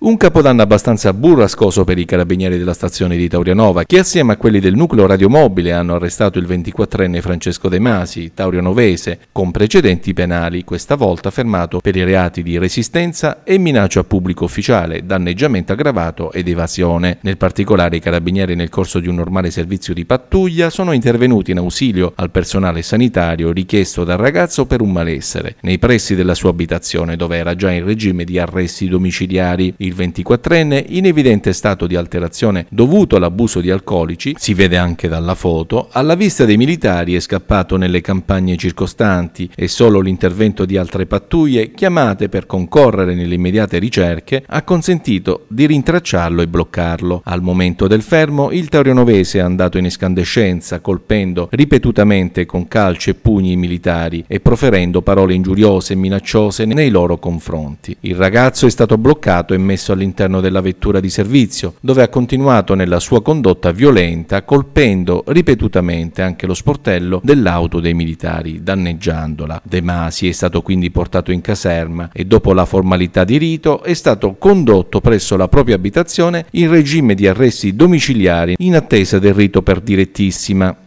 Un capodanno abbastanza burrascoso per i carabinieri della stazione di Taurianova, che assieme a quelli del nucleo radiomobile hanno arrestato il 24enne Francesco De Masi, taurianovese, con precedenti penali, questa volta fermato per i reati di resistenza e minaccia a pubblico ufficiale, danneggiamento aggravato ed evasione. Nel particolare i carabinieri nel corso di un normale servizio di pattuglia sono intervenuti in ausilio al personale sanitario richiesto dal ragazzo per un malessere, nei pressi della sua abitazione dove era già in regime di arresti domiciliari il 24enne, in evidente stato di alterazione dovuto all'abuso di alcolici, si vede anche dalla foto, alla vista dei militari è scappato nelle campagne circostanti e solo l'intervento di altre pattuglie chiamate per concorrere nelle immediate ricerche ha consentito di rintracciarlo e bloccarlo. Al momento del fermo il taurionovese è andato in escandescenza colpendo ripetutamente con calci e pugni i militari e proferendo parole ingiuriose e minacciose nei loro confronti. Il ragazzo è stato bloccato e messo messo all'interno della vettura di servizio, dove ha continuato nella sua condotta violenta colpendo ripetutamente anche lo sportello dell'auto dei militari, danneggiandola. De Masi è stato quindi portato in caserma e dopo la formalità di rito è stato condotto presso la propria abitazione in regime di arresti domiciliari in attesa del rito per direttissima.